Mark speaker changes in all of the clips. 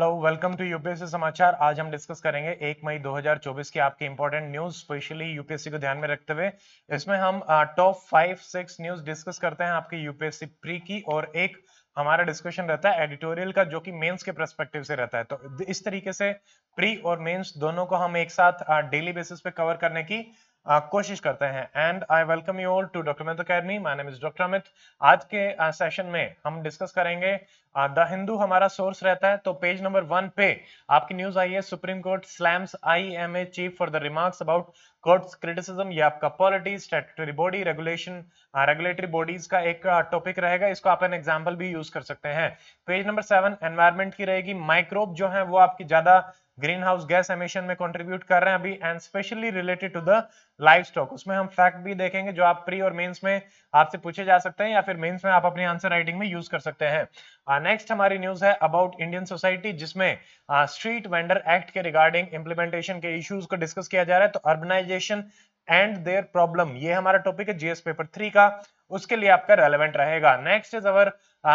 Speaker 1: hello welcome to UPSC समाचार आज हम डिस्कस करेंगे एक मई 2024 की आपकी इंपॉर्टेंट न्यूज स्पेशली यूपीएससी को ध्यान में रखते हुए इसमें हम top five six news discuss करते हैं आपकी यूपीएससी प्री की और एक हमारा डिस्कशन रहता है एडिटोरियल का जो कि मेंस के परस्पेक्टिव से रहता है तो इस तरीके से प्री और मेंस दोनों को हम एक साथ डेली बेसिस पे कवर करने की कोशिश करते हैं and I welcome you all to doctor Amit academy my name is doctor Amit आज के सेशन में हम डिस्कस करेंगे द हिंदू हमारा सोर्स रहता है तो पेज नंबर वन पे आपकी न्यूज आई है supreme court slams I M A chief for the remarks about courts criticism ये आपका polity statutory body regulation regulatory bodies का एक टॉपिक रहेगा इसको आप एन एग्जाम्पल भी यूज कर सकते हैं पेज नंबर सेवन एनवायरमेंट की रहेगी माइक्रोब जो है वो आपकी ज्यादा ग्रीन हाउस गैस एमिशन में कंट्रीब्यूट कर रहे हैं अभी and specially related to the livestock उसमें हम फैक्ट भी देखेंगे जो आप प्री और मेंस में आपसे पूछे जा सकते हैं या फिर मेंस में आप अपने आंसर राइटिंग में यूज कर सकते हैं नेक्स्ट uh, हमारी न्यूज है अबाउट इंडियन सोसाइटी जिसमें स्ट्रीट वेंडर एक्ट के रिगार्डिंग इंप्लीमेंटेशन के इश्यूज को डिस्कस किया जा रहा है तो अर्बनाइजेशन एंड देयर प्रॉब्लम ये हमारा टॉपिक है जीएस पेपर थ्री का उसके लिए आपका रेलिवेंट रहेगा नेक्स्ट इज अवर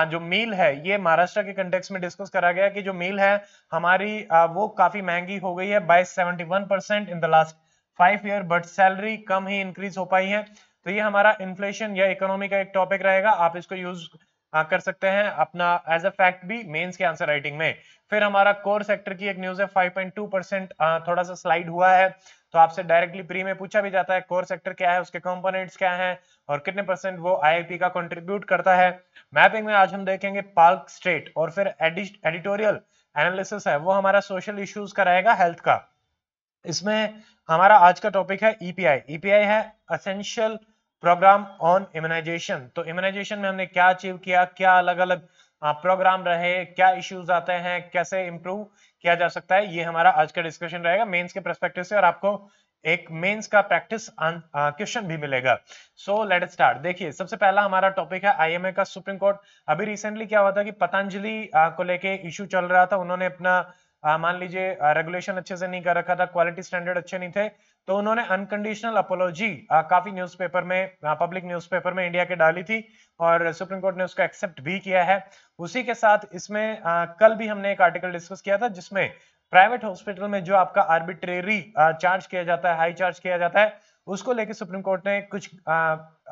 Speaker 1: जो मील है ये महाराष्ट्र के कंटेक्स में डिस्कस करा गया कि जो मील है हमारी वो काफी महंगी हो गई है seventy one percent in the last five year but salary कम ही इंक्रीज हो पाई है तो ये हमारा इन्फ्लेशन या इकोनॉमी का एक टॉपिक रहेगा आप इसको यूज आ, हाँ, कर सकते हैं अपना एज अ फैक्ट भी मेंस के आंसर राइटिंग में फिर हमारा कोर सेक्टर की एक न्यूज है 5.2 परसेंट थोड़ा सा स्लाइड हुआ है तो आपसे डायरेक्टली प्री में पूछा भी जाता है कोर सेक्टर क्या है उसके कंपोनेंट्स क्या हैं और कितने परसेंट वो आईआईपी का कंट्रीब्यूट करता है मैपिंग में आज हम देखेंगे पार्क स्टेट और फिर एडिटोरियल एनालिसिस है वो हमारा सोशल इश्यूज का रहेगा हेल्थ का इसमें हमारा आज का टॉपिक है ईपीआई e ईपीआई e है असेंशियल प्रोग्राम ऑन इम्यूनाइजेशन तो इम्यूनाइजेशन में हमने क्या अचीव किया क्या अलग अलग प्रोग्राम रहे क्या इश्यूज आते हैं कैसे इंप्रूव किया जा सकता है ये हमारा आज का डिस्कशन रहेगा मेंस के प्रस्पेक्टिव से और आपको एक मेंस का प्रैक्टिस क्वेश्चन भी मिलेगा सो लेट स्टार्ट देखिए सबसे पहला हमारा टॉपिक है आईएमए का सुप्रीम कोर्ट अभी रिसेंटली क्या हुआ था कि पतंजलि को लेके इश्यू चल रहा था उन्होंने अपना मान लीजिए रेगुलेशन अच्छे से नहीं कर रखा था क्वालिटी स्टैंडर्ड अच्छे नहीं थे तो उन्होंने अनकंडीशनल अपोलॉजी काफी न्यूज़पेपर में पब्लिक न्यूज़पेपर में इंडिया के डाली थी और सुप्रीम कोर्ट ने उसको एक्सेप्ट भी किया है उसी के साथ इसमें आ, कल भी हमने एक आर्टिकल डिस्कस किया था जिसमें प्राइवेट हॉस्पिटल में जो आपका आर्बिट्रेरी चार्ज किया जाता है हाई चार्ज किया जाता है उसको लेके सुप्रीम कोर्ट ने कुछ आ,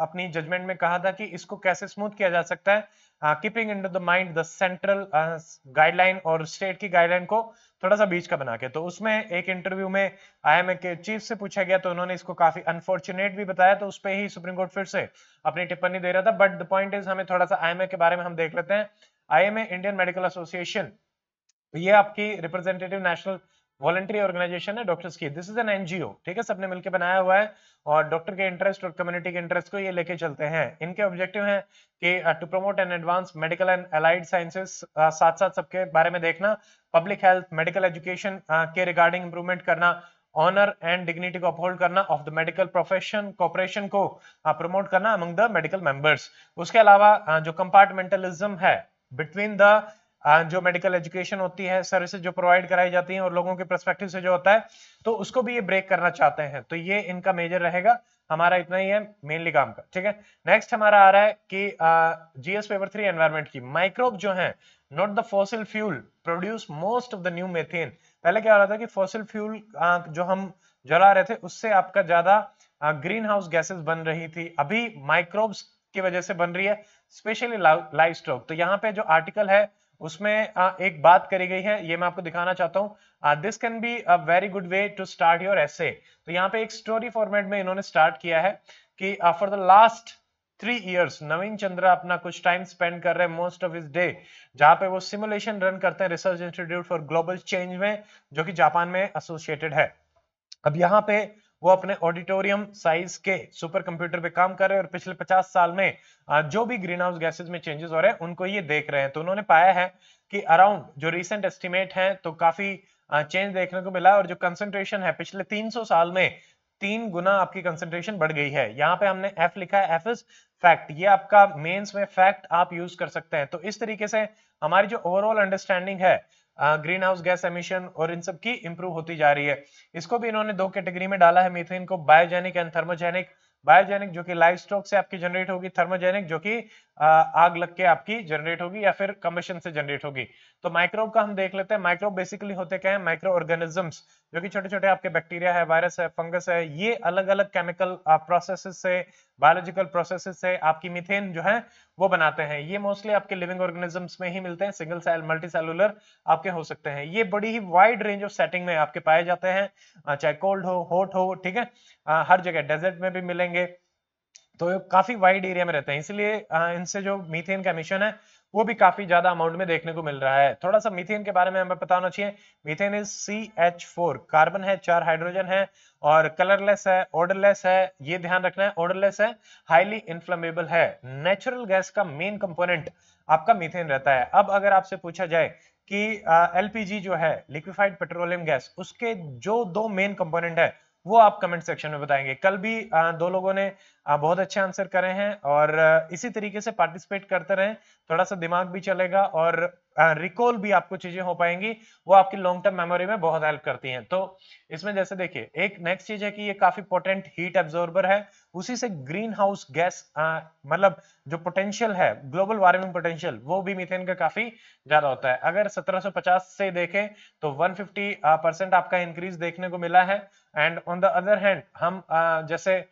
Speaker 1: अपनी जजमेंट में कहा था कि इसको कैसे स्मूथ किया जा सकता है keeping in the mind the central guideline और स्टेट की गाइडलाइन को थोड़ा सा बीच का बना के तो उसमें एक इंटरव्यू में आईएमए के चीफ से पूछा गया तो उन्होंने इसको काफी अनफॉर्चुनेट भी बताया तो उस पर ही सुप्रीम कोर्ट फिर से अपनी टिप्पणी दे रहा था बट द पॉइंट इज हमें थोड़ा सा आईएमए के बारे में हम देख लेते हैं आईएमए इंडियन मेडिकल एसोसिएशन ये आपकी रिप्रेजेंटेटिव नेशनल वॉलेंट्री ऑर्गेनाइजेशन है डॉक्टर्स की दिस इज एन एनजीओ ठीक है सबने मिलकर बनाया हुआ है और डॉक्टर के इंटरेस्ट और कम्युनिटी के इंटरेस्ट को ये लेके चलते हैं इनके ऑब्जेक्टिव है कि to promote and advance medical and allied sciences साथ साथ सबके बारे में देखना पब्लिक हेल्थ मेडिकल एजुकेशन के रिगार्डिंग इंप्रूवमेंट करना ऑनर एंड डिग्निटी को अपहोल्ड करना of the medical profession cooperation को प्रमोट uh, करना अमंग द मेडिकल मेंबर्स उसके अलावा uh, जो कंपार्टमेंटलिज्म है बिटवीन द जो मेडिकल एजुकेशन होती है सर्विसेज जो प्रोवाइड कराई जाती हैं और लोगों के परस्पेक्टिव से जो होता है तो उसको भी ये ब्रेक करना चाहते हैं तो ये इनका मेजर रहेगा हमारा इतना ही है मेनली काम का ठीक है नेक्स्ट हमारा आ रहा है कि जीएस पेपर थ्री एनवायरमेंट की माइक्रोब जो है not the fossil fuel produce most of the new methane पहले क्या हो रहा था कि फॉसिल फ्यूल जो हम जला रहे थे उससे आपका ज्यादा ग्रीन हाउस गैसेस बन रही थी अभी माइक्रोब्स की वजह से बन रही है स्पेशली लाइव स्टॉक तो यहाँ पे जो आर्टिकल है उसमें एक बात करी गई है ये मैं आपको दिखाना चाहता हूँ this can be a very good way to start your essay तो यहाँ पे एक स्टोरी फॉर्मेट में इन्होंने स्टार्ट किया है कि for the last three years Naveen Chandra अपना कुछ टाइम स्पेंड कर रहे हैं मोस्ट ऑफ इज डे जहाँ पे वो सिमुलेशन रन करते हैं research institute for global change में जो कि जापान में एसोसिएटेड है अब यहाँ पे वो अपने ऑडिटोरियम साइज के सुपर कंप्यूटर पे काम कर रहे हैं और पिछले 50 साल में जो भी ग्रीन हाउस गैसेज में चेंजेस हो रहे हैं उनको ये देख रहे हैं तो उन्होंने पाया है कि अराउंड जो रिसेंट एस्टिमेट है तो काफी चेंज देखने को मिला और जो कंसेंट्रेशन है पिछले 300 साल में तीन गुना आपकी कंसेंट्रेशन बढ़ गई है यहाँ पे हमने एफ लिखा है एफ इज फैक्ट ये आपका मेंस में फैक्ट आप यूज कर सकते हैं तो इस तरीके से हमारी जो ओवरऑल अंडरस्टैंडिंग है ग्रीन हाउस गैस एमिशन और इन सब की इंप्रूव होती जा रही है इसको भी इन्होंने दो कैटेगरी में डाला है मीथेन को बायोजेनिक एंड थर्मोजेनिक बायोजेनिक जो कि लाइफ स्टॉक से आपकी जनरेट होगी थर्मोजेनिक जो कि आग लग के आपकी जनरेट होगी या फिर कमिशन से जनरेट होगी तो माइक्रोब का हम देख लेते हैं माइक्रोब बेसिकली होते क्या है माइक्रो ऑर्गेनिजम्स जो कि छोटे छोटे आपके बैक्टीरिया है वायरस है फंगस है ये अलग अलग केमिकल प्रोसेसेस से बायोलॉजिकल प्रोसेसेस से आपकी मिथेन जो है वो बनाते हैं ये मोस्टली आपके लिविंग ऑर्गेनिजम्स में ही मिलते हैं सिंगल सेल मल्टी सेलुलर आपके हो सकते हैं ये बड़ी ही वाइड रेंज ऑफ सेटिंग में आपके पाए जाते हैं चाहे कोल्ड हो हॉट हो ठीक है आ, हर जगह डेजर्ट में भी मिलेंगे तो काफी वाइड एरिया में रहते हैं इसलिए इनसे जो मीथेन का मिशन है वो भी काफी ज्यादा अमाउंट में देखने को मिल रहा है थोड़ा सा मीथेन के बारे में हमें बताना चाहिए methane is C H four carbon है चार हाइड्रोजन है और कलरलेस है ऑर्डरलेस है ये ध्यान रखना है ऑर्डरलेस है हाईली इन्फ्लेमेबल है नेचुरल गैस का मेन कंपोनेंट आपका मीथेन रहता है अब अगर आपसे पूछा जाए कि एलपीजी जो है लिक्विफाइड पेट्रोलियम गैस उसके जो दो मेन कंपोनेंट है वो आप कमेंट सेक्शन में बताएंगे कल भी दो लोगों ने बहुत अच्छे आंसर करे हैं और इसी तरीके से पार्टिसिपेट करते रहें थोड़ा सा दिमाग भी चलेगा और रिकॉल भी आपको चीजें हो पाएंगी वो आपकी लॉन्ग टर्म मेमोरी में बहुत हेल्प करती हैं तो इसमें जैसे देखिए एक नेक्स्ट चीज है कि ये काफी पोटेंट हीट एब्जॉर्बर है उसी से ग्रीन हाउस गैस मतलब जो पोटेंशियल है ग्लोबल वार्मिंग पोटेंशियल वो भी मिथेन का काफी ज्यादा होता है अगर 1750 से देखें तो 150 परसेंट आपका इंक्रीज देखने को मिला है and on the other hand हम आ, जैसे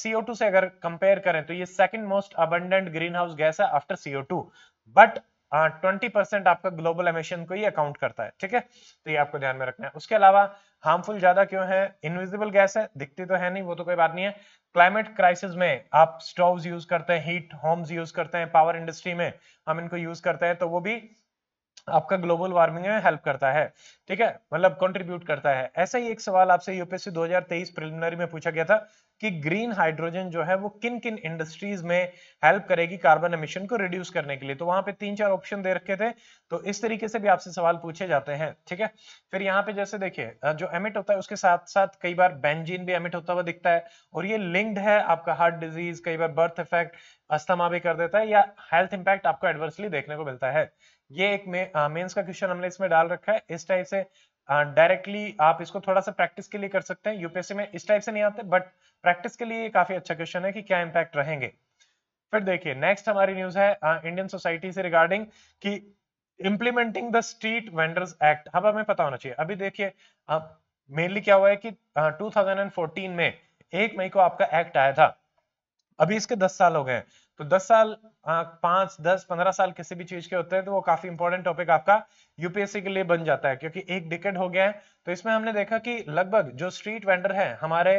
Speaker 1: सीओ uh, टू से अगर कंपेयर करें तो ये second most abundant green house gas है after CO two but twenty percent आपका ग्लोबल एमिशन को ही अकाउंट करता है ठीक है तो ये आपको ध्यान में रखना है उसके अलावा हार्मफुल ज्यादा क्यों है इनविजिबल गैस है दिखती तो है नहीं वो तो कोई बात नहीं है क्लाइमेट क्राइसिस में आप स्टोव यूज करते हैं हीट होम्स यूज करते हैं पावर इंडस्ट्री में हम इनको यूज करते हैं तो वो भी आपका ग्लोबल वार्मिंग में हेल्प करता है ठीक है मतलब कंट्रीब्यूट करता है ऐसा ही एक सवाल आपसे यूपीएससी 2023 प्रिलिमिनरी में पूछा गया था कि ग्रीन हाइड्रोजन जो है वो किन किन इंडस्ट्रीज में हेल्प करेगी कार्बन एमिशन को रिड्यूस करने के लिए तो वहां पे तीन चार ऑप्शन दे रखे थे तो इस तरीके से भी आपसे सवाल पूछे जाते हैं ठीक है फिर यहाँ पे जैसे देखिए जो एमिट होता है उसके साथ साथ कई बार बेंजीन भी एमिट होता हुआ दिखता है और ये लिंक्ड है आपका हार्ट डिजीज कई बार बर्थ इफेक्ट अस्थमा भी कर देता है या हेल्थ इंपैक्ट आपको एडवर्सली देखने को मिलता है ये एक मेंस का क्वेश्चन हमने इसमें डाल रखा है इस टाइप से डायरेक्टली आप इसको थोड़ा सा प्रैक्टिस के लिए कर सकते हैं यूपीएससी में इस टाइप से नहीं आते बट प्रैक्टिस के लिए ये काफी अच्छा क्वेश्चन है कि क्या इंपैक्ट रहेंगे फिर देखिए नेक्स्ट हमारी न्यूज है इंडियन सोसाइटी से रिगार्डिंग कि implementing the street vendors act अब हमें पता होना चाहिए अभी देखिए मेनली क्या हुआ है कि टू uh, में एक मई को आपका एक्ट आया था अभी इसके दस साल हो गए तो दस साल हाँ, पांच दस पंद्रह साल किसी भी चीज के होते हैं तो वो काफी इंपॉर्टेंट टॉपिक आपका यूपीएससी के लिए बन जाता है क्योंकि एक डिकेट हो गया है तो इसमें हमने देखा कि लगभग जो स्ट्रीट वेंडर है हमारे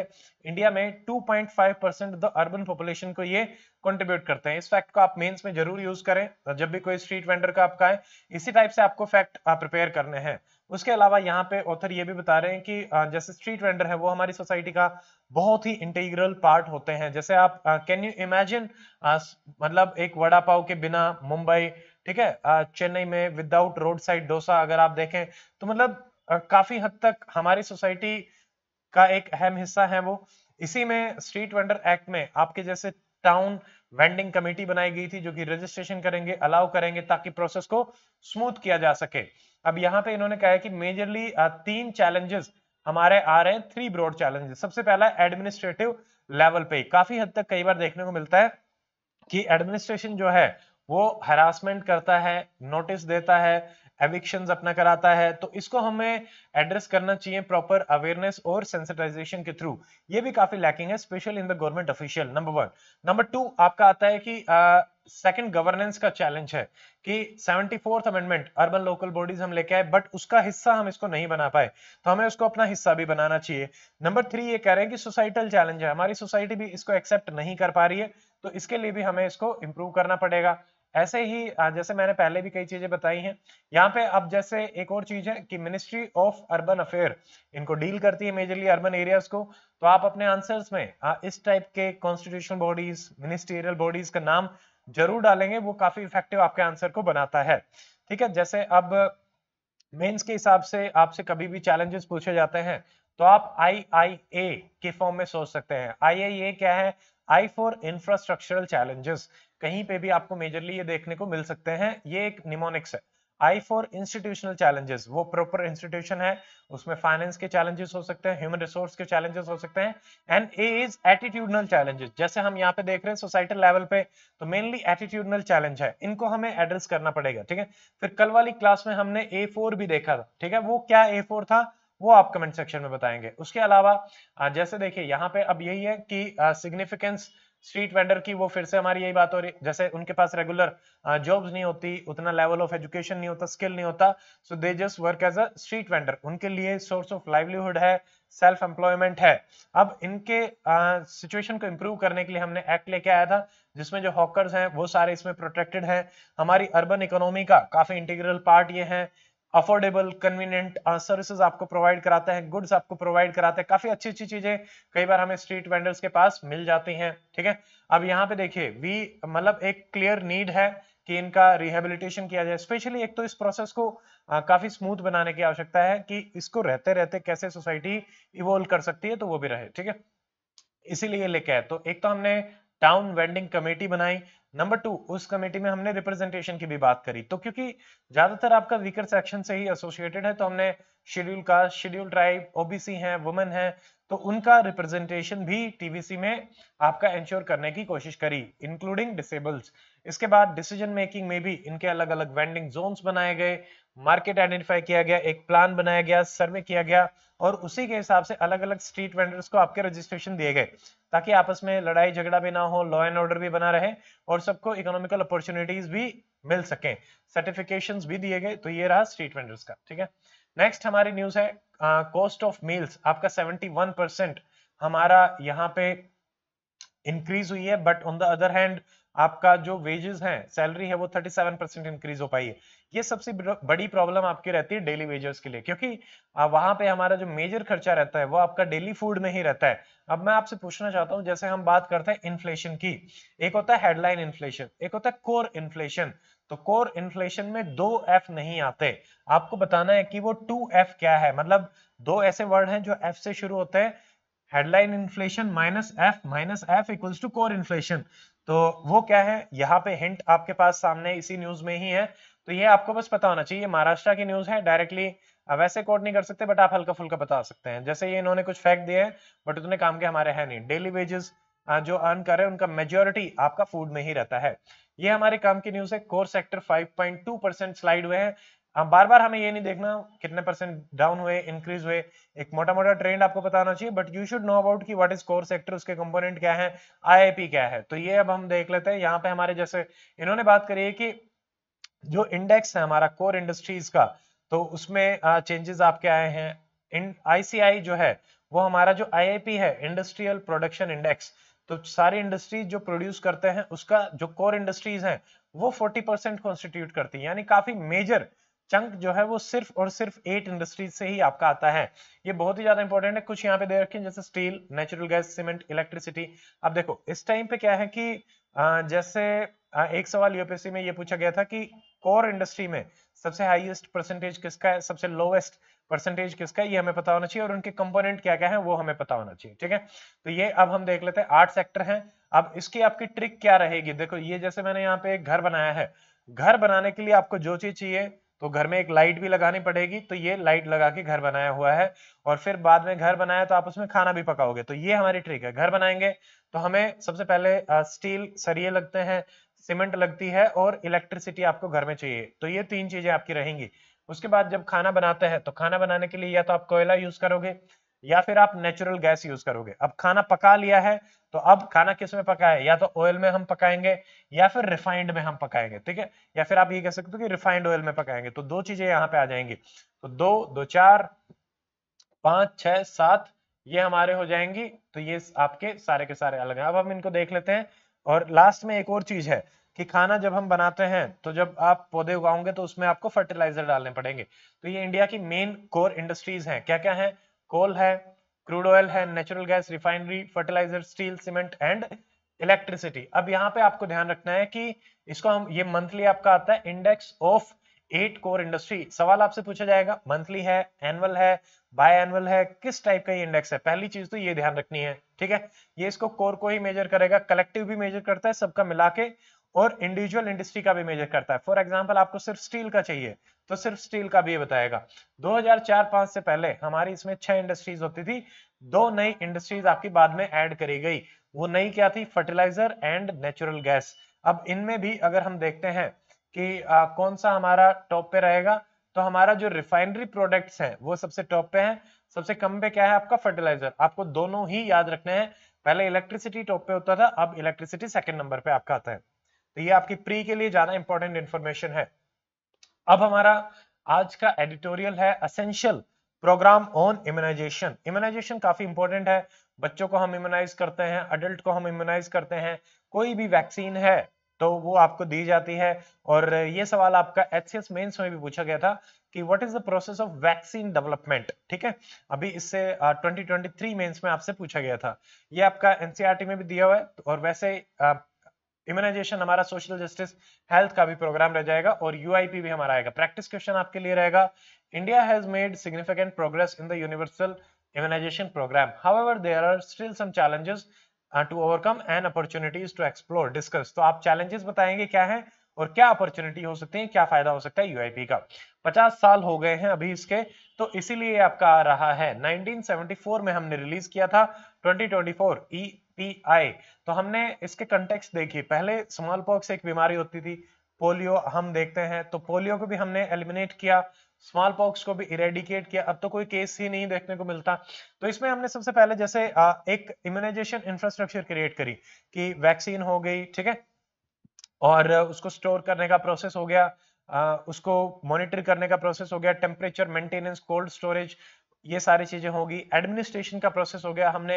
Speaker 1: इंडिया में 2.5 परसेंट द अर्बन पॉपुलेशन को ये कंट्रीब्यूट करते हैं इस फैक्ट को आप मेन्स में जरूर यूज करें जब भी कोई स्ट्रीट वेंडर का आपका है इसी टाइप से आपको फैक्ट प्रिपेयर करने हैं उसके अलावा यहाँ पे ऑथर ये भी बता रहे हैं कि जैसे स्ट्रीट वेंडर है वो हमारी सोसाइटी का बहुत ही इंटीग्रल पार्ट होते हैं जैसे आप कैन यू इमेजिन मतलब एक वड़ा पाव के बिना मुंबई ठीक है चेन्नई में विदाउट रोड साइड डोसा अगर आप देखें तो मतलब काफी हद तक हमारी सोसाइटी का एक अहम हिस्सा है वो इसी में स्ट्रीट वेंडर एक्ट में आपके जैसे टाउन वेंडिंग कमेटी बनाई गई थी जो कि रजिस्ट्रेशन करेंगे अलाउ करेंगे ताकि प्रोसेस को स्मूथ किया जा सके अब यहाँ पे इन्होंने कहा है कि मेजरली तीन चैलेंजेस हमारे आ रहे हैं थ्री ब्रॉड चैलेंजेस सबसे पहला एडमिनिस्ट्रेटिव लेवल पे काफी हद तक कई बार देखने को मिलता है कि एडमिनिस्ट्रेशन जो है वो हरासमेंट करता है नोटिस देता है एविक्शन अपना कराता है तो इसको हमें एड्रेस करना चाहिए प्रॉपर अवेयरनेस और सेंसिटाइजेशन के थ्रू ये भी काफी लैकिंग है special in the government official number one number two आपका आता है कि सेकंड uh, गवर्नेंस का चैलेंज है कि seventy fourth amendment urban local bodies हम लेके आए बट उसका हिस्सा हम इसको नहीं बना पाए तो हमें उसको अपना हिस्सा भी बनाना चाहिए नंबर थ्री ये कह रहे हैं कि सोसाइटल चैलेंज है हमारी सोसाइटी भी इसको एक्सेप्ट नहीं कर पा रही है तो इसके लिए भी हमें इसको इंप्रूव करना पड़ेगा ऐसे ही जैसे मैंने पहले भी कई चीजें बताई हैं यहाँ पे अब जैसे एक और चीज है कि मिनिस्ट्री ऑफ अर्बन अफेयर इनको डील करती है मेजरली अर्बन एरियाज को तो आप अपने आंसर्स में इस टाइप के कॉन्स्टिट्यूशनल बॉडीज मिनिस्ट्रियल बॉडीज का नाम जरूर डालेंगे वो काफी इफेक्टिव आपके आंसर को बनाता है ठीक है जैसे अब मेन्स के हिसाब से आपसे कभी भी चैलेंजेस पूछे जाते हैं तो आप आई आई ए के फॉर्म में सोच सकते हैं आई आई ए क्या है आई फॉर इंफ्रास्ट्रक्चरल चैलेंजेस कहीं पे भी आपको मेजरली ये देखने को मिल सकते हैं ये एक निमोनिक्स है आई फॉर इंस्टीट्यूशनल चैलेंजेस वो प्रॉपर इंस्टीट्यूशन है उसमें फाइनेंस के चैलेंजेस हो सकते हैं ह्यूमन रिसोर्स के चैलेंजेस हो सकते हैं and A is attitudinal challenges जैसे हम यहाँ पे देख रहे हैं सोसाइटल लेवल पे तो मेनली एटीट्यूडनल चैलेंज है इनको हमें एड्रेस करना पड़ेगा ठीक है फिर कल वाली क्लास में हमने ए भी देखा था ठीक है वो क्या ए था वो आप कमेंट सेक्शन में बताएंगे उसके अलावा जैसे देखिए यहाँ पे अब यही है कि सिग्निफिकेंस uh, स्ट्रीट वेंडर की वो फिर से हमारी यही बात हो रही जैसे उनके पास रेगुलर जॉब्स नहीं होती उतना लेवल ऑफ एजुकेशन नहीं होता स्किल नहीं होता so they just work as a street vendor उनके लिए सोर्स ऑफ लाइवलीहुड है सेल्फ एम्प्लॉयमेंट है अब इनके सिचुएशन को इम्प्रूव करने के लिए हमने एक्ट लेके आया था जिसमें जो हॉकर्स हैं वो सारे इसमें प्रोटेक्टेड हैं हमारी अर्बन इकोनॉमी का काफी इंटीग्रल पार्ट ये है अफोर्डेबल कन्वीनियंट सर्विसेज आपको प्रोवाइड कराता है गुड्स आपको प्रोवाइड कराता है काफी अच्छी अच्छी चीजें कई बार हमें स्ट्रीट वेंडर्स के पास मिल जाती हैं ठीक है अब यहाँ पे देखिए वी मतलब एक क्लियर नीड है कि इनका रिहेबिलिटेशन किया जाए स्पेशली एक तो इस प्रोसेस को आ, uh, काफी स्मूथ बनाने की आवश्यकता है कि इसको रहते रहते कैसे सोसाइटी इवोल्व कर सकती है तो वो भी रहे ठीक है इसीलिए लेके आए तो एक तो हमने टाउन वेंडिंग कमेटी बनाई नंबर टू उस कमेटी में हमने रिप्रेजेंटेशन की भी बात करी तो क्योंकि ज्यादातर आपका वीकर सेक्शन से ही एसोसिएटेड है तो हमने शेड्यूल का शेड्यूल ट्राइब ओबीसी हैं वुमेन हैं तो उनका रिप्रेजेंटेशन भी टीवीसी में आपका एंश्योर करने की कोशिश करी इंक्लूडिंग डिसेबल्स इसके बाद डिसीजन मेकिंग में भी इनके अलग अलग वेंडिंग जोन्स बनाए गए मार्केट आइडेंटिफाई किया गया एक प्लान बनाया गया सर्वे किया गया और उसी के हिसाब से अलग अलग स्ट्रीट वेंडर्स को आपके रजिस्ट्रेशन दिए गए ताकि आपस में लड़ाई झगड़ा भी ना हो लॉ एंड ऑर्डर भी बना रहे और सबको इकोनॉमिकल अपॉर्चुनिटीज भी मिल सके सर्टिफिकेशन भी दिए गए तो ये रहा स्ट्रीट वेंडर्स का ठीक है नेक्स्ट हमारी न्यूज है कॉस्ट ऑफ मील्स आपका सेवेंटी परसेंट हमारा यहाँ पे इंक्रीज हुई है but on the other hand आपका जो वेजेस है सैलरी है वो 37 परसेंट इंक्रीज हो पाई है ये सबसे बड़ी प्रॉब्लम आपकी रहती है डेली वेजेस के लिए क्योंकि वहां पे हमारा जो मेजर खर्चा रहता है वो आपका डेली फूड में ही रहता है अब मैं आपसे पूछना चाहता हूँ जैसे हम बात करते हैं इन्फ्लेशन की एक होता है हेडलाइन इन्फ्लेशन एक होता है कोर इन्फ्लेशन तो कोर इन्फ्लेशन में दो एफ नहीं आते आपको बताना है कि वो टू एफ क्या है मतलब दो ऐसे वर्ड हैं जो एफ से शुरू होते हैं headline inflation minus F minus F equals to core inflation तो वो क्या है यहाँ पे हिंट आपके पास सामने इसी न्यूज में ही है तो ये आपको बस पता होना चाहिए महाराष्ट्र की न्यूज है डायरेक्टली वैसे कोट नहीं कर सकते बट आप हल्का फुल्का बता सकते हैं जैसे ये इन्होंने कुछ फैक्ट दिए हैं बट उतने काम के हमारे हैं नहीं डेली वेजेस जो अर्न कर रहे हैं उनका मेजोरिटी आपका फूड में ही रहता है ये हमारे काम की न्यूज है कोर सेक्टर 5.2 परसेंट स्लाइड हुए हैं हम बार बार हमें ये नहीं देखना कितने परसेंट डाउन हुए इंक्रीज हुए एक मोटा मोटा ट्रेंड आपको बताना चाहिए but you should know about कि व्हाट इज कोर सेक्टर उसके कंपोनेंट क्या है आईआईपी क्या है तो ये अब हम देख लेते हैं यहाँ पे हमारे जैसे इन्होंने बात करी है कि जो इंडेक्स है हमारा कोर इंडस्ट्रीज का तो उसमें चेंजेस आपके आए हैं इन आईसीआई जो है वो हमारा जो आईआईपी है इंडस्ट्रियल प्रोडक्शन इंडेक्स तो सारी इंडस्ट्रीज जो प्रोड्यूस करते हैं उसका जो कोर इंडस्ट्रीज हैं वो 40 परसेंट कॉन्स्टिट्यूट करती है यानी काफी मेजर चंक जो है वो सिर्फ और सिर्फ एट इंडस्ट्रीज से ही आपका आता है ये बहुत ही ज्यादा इंपॉर्टेंट है कुछ यहाँ पे दे रखे जैसे steel natural gas cement electricity अब देखो इस टाइम पे क्या है कि जैसे एक सवाल यूपीएससी में ये पूछा गया था कि कोर इंडस्ट्री में सबसे हाईएस्ट परसेंटेज किसका है सबसे लोवेस्ट परसेंटेज किसका है ये हमें पता होना चाहिए और उनके कंपोनेंट क्या क्या है वो हमें पता होना चाहिए ठीक है तो ये अब हम देख लेते हैं आठ सेक्टर हैं अब इसकी आपकी ट्रिक क्या रहेगी देखो ये जैसे मैंने यहाँ पे एक घर बनाया है घर बनाने के लिए आपको जो चीज चाहिए तो घर में एक लाइट भी लगानी पड़ेगी तो ये लाइट लगा के घर बनाया हुआ है और फिर बाद में घर बनाया तो आप उसमें खाना भी पकाओगे तो ये हमारी ट्रिक है घर बनाएंगे तो हमें सबसे पहले स्टील सरिये लगते हैं सीमेंट लगती है और इलेक्ट्रिसिटी आपको घर में चाहिए तो ये तीन चीजें आपकी रहेंगी उसके बाद जब खाना बनाते हैं तो खाना बनाने के लिए या तो आप कोयला यूज करोगे या फिर आप नेचुरल गैस यूज करोगे अब खाना पका लिया है तो अब खाना किस में पकाए या तो ऑयल में हम पकाएंगे या फिर रिफाइंड में हम पकाएंगे ठीक है या फिर आप ये कह सकते हो कि रिफाइंड ऑयल में पकाएंगे तो दो चीजें यहाँ पे आ जाएंगी तो दो दो चार पांच छह सात ये हमारे हो जाएंगी तो ये आपके सारे के सारे अलग है अब हम इनको देख लेते हैं और लास्ट में एक और चीज है कि खाना जब हम बनाते हैं तो जब आप पौधे उगाओगे तो उसमें आपको फर्टिलाइजर डालने पड़ेंगे तो ये इंडिया की मेन कोर इंडस्ट्रीज हैं क्या क्या है कोल है क्रूड ऑयल है natural gas refinery fertilizer steel cement and electricity अब यहाँ पे आपको ध्यान रखना है कि इसको हम ये मंथली आपका आता है index of eight core industry सवाल आपसे पूछा जाएगा मंथली है एनुअल है बाय एनुअल है किस टाइप का ये इंडेक्स है पहली चीज तो ये ध्यान रखनी है ठीक है ये इसको कोर को ही मेजर करेगा कलेक्टिव भी मेजर करता है सबका मिला के और इंडिविजुअल इंडस्ट्री का भी मेजर करता है फॉर एग्जाम्पल आपको सिर्फ स्टील का चाहिए तो सिर्फ स्टील का भी बताएगा 2004-5 से पहले हमारी इसमें छह इंडस्ट्रीज होती थी दो नई इंडस्ट्रीज आपकी बाद में ऐड करी गई वो नई क्या थी फर्टिलाइजर एंड नेचुरल गैस अब इनमें भी अगर हम देखते हैं कि आ, कौन सा हमारा टॉप पे रहेगा तो हमारा जो रिफाइनरी प्रोडक्ट्स है वो सबसे टॉप पे है सबसे कम पे क्या है आपका फर्टिलाइजर आपको दोनों ही याद रखने हैं पहले इलेक्ट्रिसिटी टॉप पे होता था अब इलेक्ट्रिसिटी सेकंड नंबर पे आपका आता है तो ये आपकी प्री के लिए ज्यादा इंपॉर्टेंट इन्फॉर्मेशन है अब हमारा आज का एडिटोरियल है essential programme on immunisation immunisation काफी इंपॉर्टेंट है बच्चों को हम इम्यूनाइज करते हैं अडल्ट को हम इम्यूनाइज करते हैं कोई भी वैक्सीन है तो वो आपको दी जाती है और ये सवाल आपका एच सी मेंस में भी पूछा गया था कि what is the process of vaccine development ठीक है अभी इससे ट्वेंटी ट्वेंटी मेंस में आपसे पूछा गया था ये आपका एनसीआर e में भी दिया हुआ है तो और वैसे इम्यूनाइजेशन हमारा सोशल जस्टिस हेल्थ का भी प्रोग्राम रह जाएगा और यूआईपी भी हमारा आएगा प्रैक्टिस क्वेश्चन आपके लिए रहेगा India has made significant progress in the universal immunisation programme however there are still some challenges to overcome and opportunities to explore discuss तो आप चैलेंजेस बताएंगे क्या है और क्या अपॉर्चुनिटी हो सकती है क्या फायदा हो सकता है यूआईपी का 50 साल हो गए हैं अभी इसके तो इसीलिए आपका आ रहा है 1974 में हमने रिलीज किया था 2024 ई पी आई तो हमने इसके कंटेक्स देखी पहले स्मॉल पॉक्स एक बीमारी होती थी पोलियो हम देखते हैं तो पोलियो को भी हमने एलिमिनेट किया स्मॉल पॉक्स को भी इरेडिकेट किया अब तो कोई केस ही नहीं देखने को मिलता तो इसमें हमने सबसे पहले जैसे एक इम्यूनाइजेशन इंफ्रास्ट्रक्चर क्रिएट करी कि वैक्सीन हो गई ठीक है और उसको स्टोर करने का प्रोसेस हो गया उसको मॉनिटर करने का प्रोसेस हो गया टेम्परेचर मेंटेनेंस कोल्ड स्टोरेज ये सारी चीजें होगी एडमिनिस्ट्रेशन का प्रोसेस हो गया हमने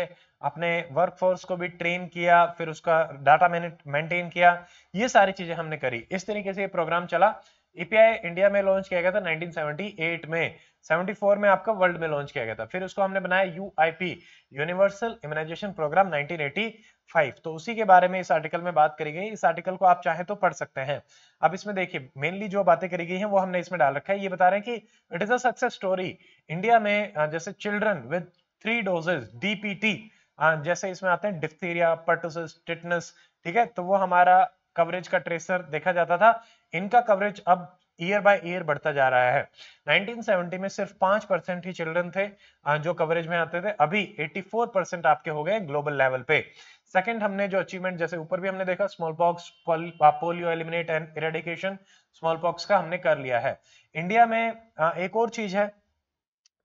Speaker 1: अपने वर्कफोर्स को भी ट्रेन किया फिर उसका डाटा मेंटेन किया ये सारी चीजें हमने करी इस तरीके से ये प्रोग्राम चला ईपीआई इंडिया में लॉन्च किया गया था 1978 में 74 में आपका वर्ल्ड में लॉन्च किया गया था फिर उसको हमने बनाया यूआईपी यूनिवर्सल इम्यूनाइजेशन प्रोग्राम 1985 तो उसी के बारे में इस आर्टिकल में बात करी गई इस आर्टिकल को आप चाहे तो पढ़ सकते हैं अब इसमें देखिए मेनली जो बातें करी गई हैं वो हमने इसमें डाल रखा है ये बता रहे हैं कि it is a success story India में जैसे children with three doses DPT जैसे इसमें आते हैं डिफ्थीरिया पर्टोसिस टिटनस ठीक है तो वो हमारा कवरेज का ट्रेसर देखा जाता था इनका कवरेज अब ईयर बाय ईयर बढ़ता जा रहा है 1970 में सिर्फ पांच परसेंट ही चिल्ड्रन थे जो कवरेज में आते थे अभी 84 परसेंट आपके हो गए ग्लोबल लेवल पे सेकंड हमने जो अचीवमेंट जैसे ऊपर भी हमने देखा smallpox polio eliminate and eradication smallpox का हमने कर लिया है इंडिया में एक और चीज है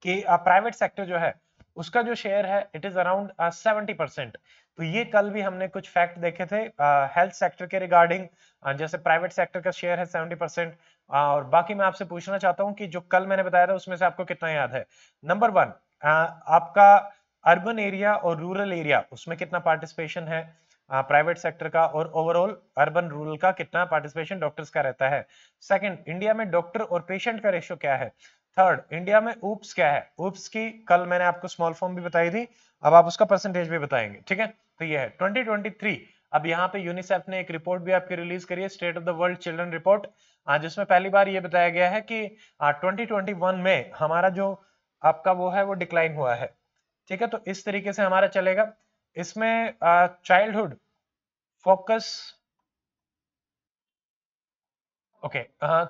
Speaker 1: कि प्राइवेट सेक्टर जो है उसका जो शेयर है it is around seventy percent तो ये कल भी हमने कुछ फैक्ट देखे थे हेल्थ uh, सेक्टर के रिगार्डिंग uh, जैसे प्राइवेट सेक्टर का शेयर है सेवेंटी परसेंट और बाकी मैं आपसे पूछना चाहता हूँ कि जो कल मैंने बताया था उसमें से आपको कितना याद है नंबर वन आपका अर्बन एरिया और रूरल एरिया उसमें कितना पार्टिसिपेशन है प्राइवेट सेक्टर का और ओवरऑल अर्बन रूरल का कितना पार्टिसिपेशन डॉक्टर्स का रहता है सेकंड इंडिया में डॉक्टर और पेशेंट का रेशियो क्या है थर्ड इंडिया में ऊप्स क्या है ऊप्स की कल मैंने आपको स्मॉल फॉर्म भी बताई थी अब आप उसका परसेंटेज भी बताएंगे ठीक है तो ये है 2023 अब यहाँ पे यूनिसेफ ने एक रिपोर्ट भी आपकी रिलीज करी है state of the world children report जिसमें पहली बार ये बताया गया है कि ट्वेंटी ट्वेंटी वन में हमारा जो आपका वो है वो डिक्लाइन हुआ है ठीक है तो इस तरीके से हमारा चलेगा इसमें चाइल्डहुड फोकस ओके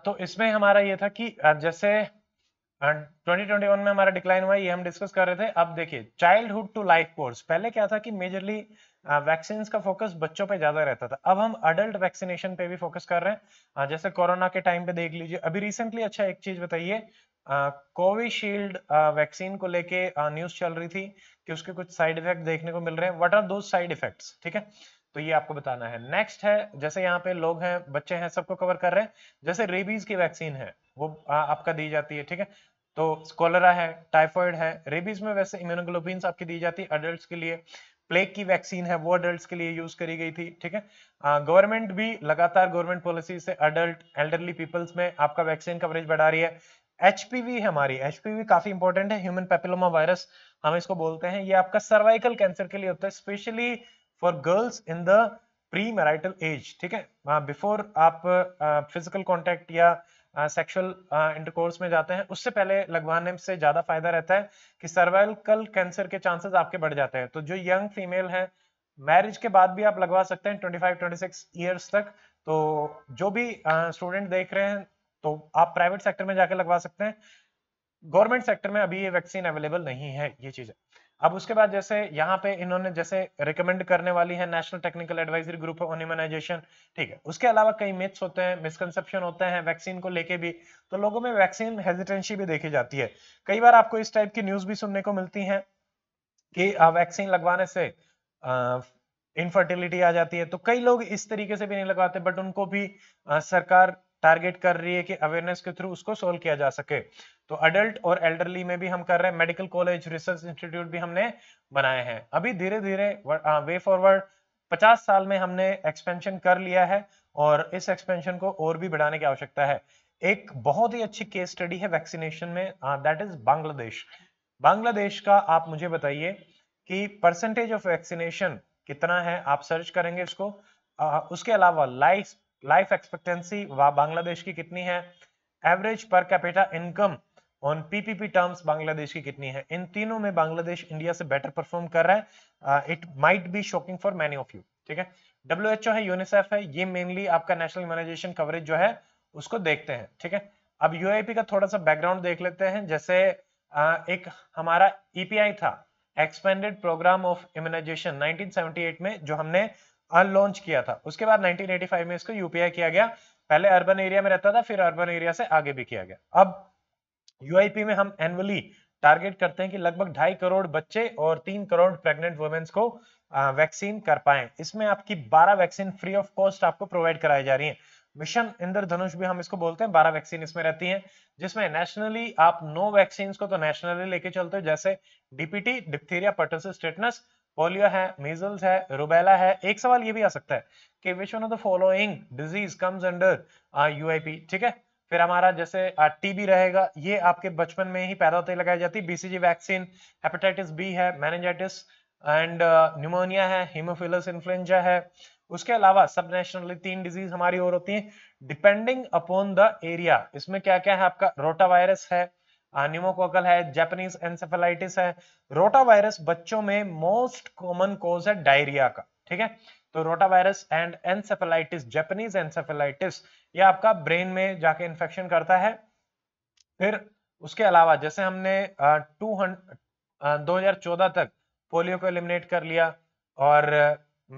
Speaker 1: तो इसमें हमारा ये था कि जैसे 2021 में हमारा डिक्लाइन हुआ ये हम डिस्कस कर रहे थे अब देखिए चाइल्डहुड टू लाइफ कोर्स पहले क्या था कि मेजरली वैक्सीन का फोकस बच्चों पे ज्यादा रहता था अब हम अडल्ट वैक्सीनेशन पे भी फोकस कर रहे हैं जैसे कोरोना के टाइम पे देख लीजिए अभी रिसेंटली अच्छा एक चीज बताइए कोविशील्ड वैक्सीन को लेके न्यूज चल रही थी कि उसके कुछ साइड इफेक्ट देखने को मिल रहे हैं what are the side effect ठीक है तो ये आपको बताना है नेक्स्ट है जैसे यहाँ पे लोग हैं बच्चे हैं सबको कवर कर रहे हैं जैसे रेबीज की वैक्सीन है वो आ, आपका दी जाती है ठीक है तो स्कोलरा है टाइफॉइड है रेबीज में वैसे इम्यूनोग्लोबिन आपकी दी जाती है अडल्ट के लिए प्लेग की वैक्सीन है वो अडल्ट के लिए यूज करी गई थी ठीक है गवर्नमेंट भी लगातार गवर्नमेंट पॉलिसी से अडल्ट एल्डरली पीपल्स में आपका वैक्सीन कवरेज बढ़ा रही है एचपीवी हमारी एचपीवी काफी इंपॉर्टेंट है ह्यूमन पेपिलोमा वायरस हम इसको बोलते हैं ये आपका सर्वाइकल कैंसर के लिए होता है specially for girls in the premarital age ठीक है बिफोर आप फिजिकल कॉन्टेक्ट या सेक्सुअल इंटरकोर्स में जाते हैं उससे पहले लगवाने से ज्यादा फायदा रहता है कि सर्वाइकल कैंसर के चांसेस आपके बढ़ जाते हैं तो जो यंग फीमेल है मैरिज के बाद भी आप लगवा सकते हैं 25 26 इयर्स तक तो जो भी स्टूडेंट देख रहे हैं तो आप प्राइवेट सेक्टर में जाकर लगवा सकते हैं गवर्नमेंट सेक्टर में अभी ये वैक्सीन अवेलेबल नहीं है ये चीज है अब उसके बाद जैसे यहाँ पे इन्होंने जैसे रिकमेंड करने वाली है national technical advisory group on immunisation ठीक है उसके अलावा कई मिथ्स होते हैं मिसकनसेप्शन होते हैं वैक्सीन को लेके भी तो लोगों में वैक्सीन हेजिटेंसी भी देखी जाती है कई बार आपको इस टाइप की न्यूज भी सुनने को मिलती है कि वैक्सीन लगवाने से इनफर्टिलिटी आ जाती है तो कई लोग इस तरीके से भी नहीं लगवाते बट उनको भी आ, सरकार टारगेट कर रही है कि अवेयरनेस के थ्रू उसको सोल्व किया जा सके तो अडल्ट और एल्डरली में भी हम कर रहे हैं मेडिकल कॉलेज रिसर्च इंस्टीट्यूट भी हमने बनाए हैं अभी धीरे धीरे वे फॉरवर्ड हाँ, पचास साल में हमने एक्सपेंशन कर लिया है और इस एक्सपेंशन को और भी बढ़ाने की आवश्यकता है एक बहुत ही अच्छी केस स्टडी है वैक्सीनेशन में दैट इज बांग्लादेश बांग्लादेश का आप मुझे बताइए कि परसेंटेज ऑफ वैक्सीनेशन कितना है आप सर्च करेंगे इसको आ, उसके अलावा लाइफ लाइफ एक्सपेक्टेंसी बांग्लादेश की कितनी है average per capita income on PPP terms Bangladesh की कितनी है इन तीनों में बांग्लादेश इंडिया से बेटर परफॉर्म कर रहा है it might be shocking for many of you ठीक है डब्ल्यू है यूनिसेफ है ये मेनली आपका नेशनल इम्यूनाइजेशन कवरेज जो है उसको देखते हैं ठीक है अब यूआईपी का थोड़ा सा बैकग्राउंड देख लेते हैं जैसे आ, uh, एक हमारा ईपीआई e था एक्सपेंडेड प्रोग्राम ऑफ इम्यूनाइजेशन 1978 में जो हमने अनलॉन्च किया था उसके बाद 1985 में इसको यूपीआई किया गया पहले अर्बन एरिया में रहता था फिर अर्बन एरिया से आगे भी किया गया अब यूआईपी में हम एनुअली टारगेट करते हैं कि लगभग ढाई करोड़ बच्चे और तीन करोड़ प्रेग्नेंट वुमेन्स को वैक्सीन कर पाए इसमें आपकी बारह वैक्सीन फ्री ऑफ कॉस्ट आपको प्रोवाइड कराई जा रही है मिशन इंद्रधनुष भी हम इसको बोलते हैं बारह वैक्सीन इसमें रहती हैं जिसमें नेशनली आप नो वैक्सीन को तो नेशनली लेके चलते हो जैसे DPT diphtheria pertussis tetanus polio है मेजल्स है रुबेला है एक सवाल ये भी आ सकता है कि which one of the following disease comes under UIP ठीक है फिर हमारा जैसे टीबी रहेगा ये आपके बचपन में ही पैदा होते लगाई जाती है बीसीजी वैक्सीन हेपेटाइटिस बी है मैनेजाइटिस एंड न्यूमोनिया है हिमोफिलस इन्फ्लुएंजा है उसके अलावा सब नेशनली तीन डिजीज हमारी और होती है डिपेंडिंग अपॉन द एरिया इसमें क्या क्या है आपका रोटा वायरस है न्यूमोकोकल है जैपनीज एंसेफेलाइटिस है रोटा वायरस बच्चों में मोस्ट कॉमन कॉज है डायरिया का ठीक है तो rotavirus and encephalitis Japanese encephalitis ये आपका ब्रेन में जाके इन्फेक्शन करता है फिर उसके अलावा जैसे हमने टू हंड्रेड दो तक पोलियो को एलिमिनेट कर लिया और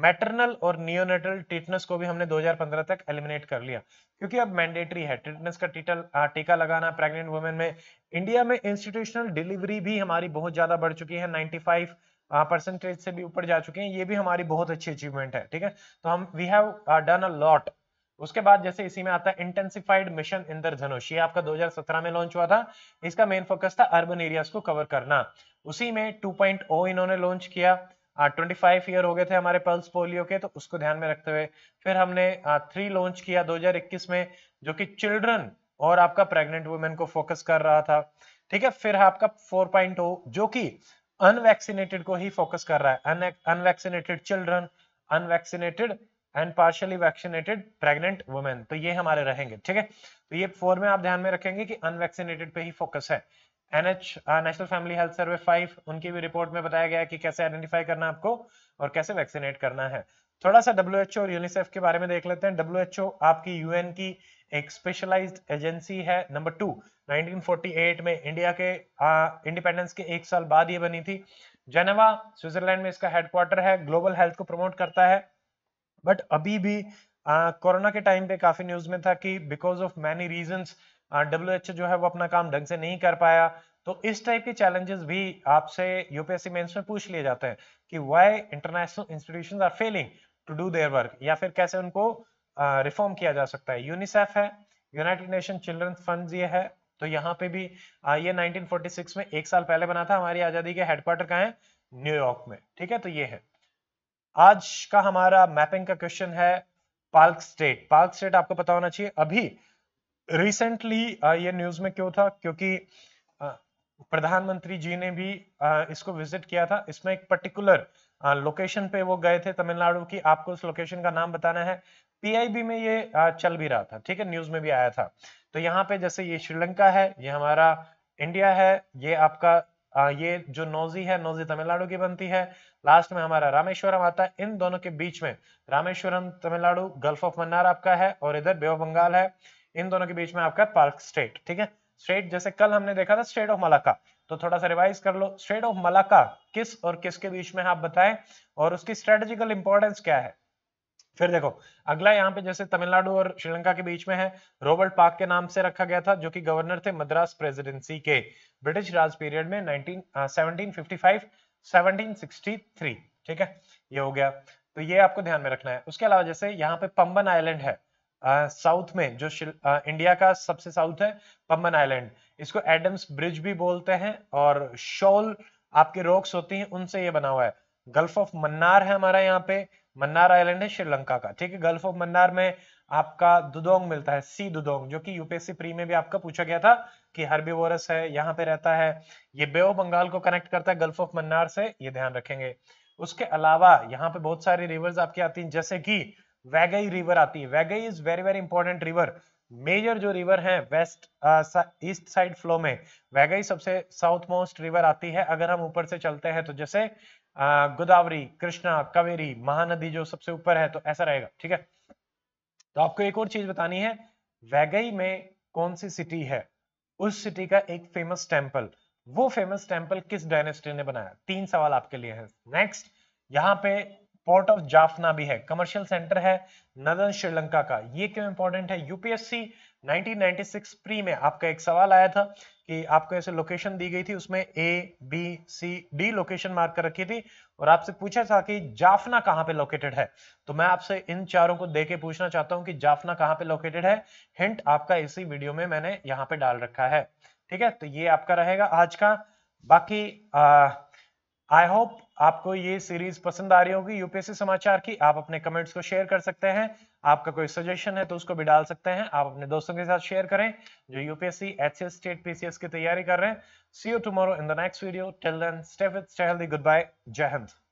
Speaker 1: मैटरनल और नियोनेटल टिटनेस को भी हमने 2015 तक एलिमिनेट कर लिया क्योंकि अब मैंडेटरी है टिटनेस का टीटल टीका लगाना प्रेग्नेंट वुमेन में इंडिया में इंस्टीट्यूशनल डिलीवरी भी हमारी बहुत ज्यादा बढ़ चुकी है 95 परसेंटेज से भी ऊपर जा चुके हैं ये भी हमारी बहुत अच्छी अचीवमेंट है ठीक है तो हम we have done a lot उसके बाद जैसे इसी में आता है इंटेंसिफाइड मिशन इंद्रधनुष ये आपका 2017 में लॉन्च हुआ था इसका मेन फोकस था अर्बन एरियाज को कवर करना उसी में 2.0 इन्होंने लॉन्च किया ट्वेंटी फाइव ईयर हो गए थे हमारे पल्स पोलियो के तो उसको ध्यान में रखते हुए फिर हमने थ्री लॉन्च किया 2021 में जो कि चिल्ड्रन और आपका प्रेग्नेंट वुमेन को फोकस कर रहा था ठीक है फिर आपका फोर पॉइंट हो जो कि अनवैक्सीनेटेड को ही फोकस कर रहा है unvaccinated children unvaccinated and partially vaccinated pregnant women तो ये हमारे रहेंगे ठीक है तो ये फोर में आप ध्यान में रखेंगे कि अनवैक्सीनेटेड पे ही फोकस है NH national family health survey five उनकी भी रिपोर्ट में बताया गया कि कैसे आइडेंटिफाई करना आपको और कैसे वैक्सीनेट करना है थोड़ा सा डब्ल्यू और यूनिसेफ के बारे में देख लेते हैं डब्ल्यू आपकी यूएन की एक स्पेशलाइज्ड एजेंसी है नंबर टू 1948 में इंडिया के इंडिपेंडेंस के एक साल बाद ये बनी थी जेनेवा स्विट्जरलैंड में इसका हेडक्वार्टर है ग्लोबल हेल्थ को प्रमोट करता है बट अभी भी कोरोना के टाइम पे काफी न्यूज में था कि because of many reasons W जो है वो अपना काम ढंग से नहीं कर पाया तो इस टाइप के चैलेंजेस भी आपसे यूपीएससी मेंस में पूछ लिए जाते हैं कि why international institutions are failing to do their work या फिर कैसे उनको रिफॉर्म किया जा सकता है यूनिसेफ है यूनाइटेड नेशन चिल्ड्रन फंड ये है तो यहाँ पे भी ये 1946 में एक साल पहले बना था हमारी आजादी के हेडक्वार्टर कहा है न्यूयॉर्क में ठीक है तो ये है आज का हमारा मैपिंग का क्वेश्चन है पार्क स्टेट पार्क स्टेट आपको पता होना चाहिए अभी रिसेंटली ये न्यूज में क्यों था क्योंकि प्रधानमंत्री जी ने भी इसको विजिट किया था इसमें एक पर्टिकुलर लोकेशन पे वो गए थे तमिलनाडु की आपको उस लोकेशन का नाम बताना है पीआईबी में ये चल भी रहा था ठीक है न्यूज में भी आया था तो यहाँ पे जैसे ये श्रीलंका है ये हमारा इंडिया है ये आपका ये जो नोजी है नोजी तमिलनाडु की बनती है लास्ट में हमारा रामेश्वरम आता है इन दोनों के बीच में रामेश्वरम तमिलनाडु गल्फ ऑफ मन्नार आपका है और इधर बे ऑफ बंगाल है इन दोनों के बीच में आपका पार्क स्टेट ठीक है स्टेट जैसे कल हमने देखा था स्टेट ऑफ मलाका तो थोड़ा सा रिवाइज कर लो स्टेट ऑफ मलाका किस और किसके बीच में आप बताएं और उसकी स्ट्रेटेजिकल इंपॉर्टेंस क्या है फिर देखो अगला यहाँ पे जैसे तमिलनाडु और श्रीलंका के बीच में है रॉबर्ट पार्क के नाम से रखा गया था जो कि गवर्नर थे मद्रास प्रेसिडेंसी के ब्रिटिश राज पीरियड में 19 1755 1763 ठीक है ये हो गया तो ये आपको ध्यान में रखना है उसके अलावा जैसे यहाँ पे पंबन आइलैंड है साउथ में जो आ, इंडिया का सबसे साउथ है पम्बन आइलैंड इसको एडम्स ब्रिज भी बोलते हैं और शोल आपके रॉक्स होती हैं उनसे ये बना हुआ है गल्फ ऑफ मन्नार है हमारा यहाँ पे मन्नार आइलैंड है श्रीलंका का ठीक है गल्फ ऑफ मन्नार में आपका दुदोंग मिलता है सी दुदोंग जो कि यूपीएससी प्री में भी आपका पूछा गया था कि हर्बीवोरस है यहाँ पे रहता है ये बेओ बंगाल को कनेक्ट करता है गल्फ ऑफ मन्नार से ये ध्यान रखेंगे उसके अलावा यहाँ पे बहुत सारी रिवर्स आपकी आती हैं जैसे कि वैगई रिवर आती है Vaigai is very very important river major जो रिवर है वेस्ट ईस्ट साइड फ्लो में वैगई सबसे साउथ मोस्ट रिवर आती है अगर हम ऊपर से चलते हैं तो जैसे uh, गोदावरी कृष्णा कावेरी महानदी जो सबसे ऊपर है तो ऐसा रहेगा ठीक है तो आपको एक और चीज बतानी है वैगई में कौन सी सिटी है उस सिटी का एक फेमस टेम्पल वो फेमस टेम्पल किस डायनेस्टी ने बनाया तीन सवाल आपके लिए है नेक्स्ट यहाँ पे पोर्ट ऑफ जाफना भी है कमर्शियल सेंटर है नदन श्रीलंका का ये क्यों इंपॉर्टेंट है यूपीएससी 1996 प्री में आपका एक सवाल आया था कि आपको ऐसे लोकेशन दी गई थी उसमें A B C D location mark कर रखी थी और आपसे पूछा था कि जाफना कहाँ पे लोकेटेड है तो मैं आपसे इन चारों को देके पूछना चाहता हूँ कि जाफना कहाँ पे लोकेटेड है हिंट आपका इसी वीडियो में मैंने यहाँ पे डाल रखा है ठीक है तो ये आपका रहेगा आज का बाकी आई होप आपको ये सीरीज पसंद आ रही होगी यूपीएससी समाचार की आप अपने कमेंट्स को शेयर कर सकते हैं आपका कोई सजेशन है तो उसको भी डाल सकते हैं आप अपने दोस्तों के साथ शेयर करें जो यूपीएससी एच स्टेट पीसीएस की तैयारी कर रहे हैं see you tomorrow in the next video till then stay with goodbye जय हिंद